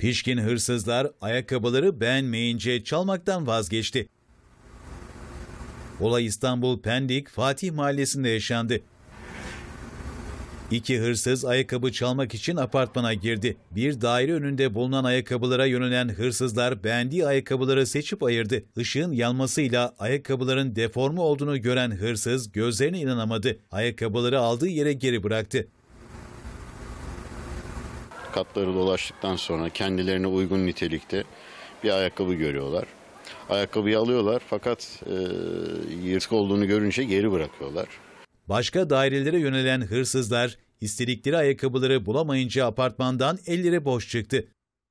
Pişkin hırsızlar ayakkabıları beğenmeyince çalmaktan vazgeçti. Olay İstanbul Pendik Fatih Mahallesi'nde yaşandı. İki hırsız ayakkabı çalmak için apartmana girdi. Bir daire önünde bulunan ayakkabılara yönelen hırsızlar beğendiği ayakkabıları seçip ayırdı. Işığın yanmasıyla ayakkabıların deforme olduğunu gören hırsız gözlerine inanamadı. Ayakkabıları aldığı yere geri bıraktı katları dolaştıktan sonra kendilerine uygun nitelikte bir ayakkabı görüyorlar. Ayakkabıyı alıyorlar fakat e, yırtık olduğunu görünce geri bırakıyorlar. Başka dairelere yönelen hırsızlar istedikleri ayakkabıları bulamayınca apartmandan elleri boş çıktı.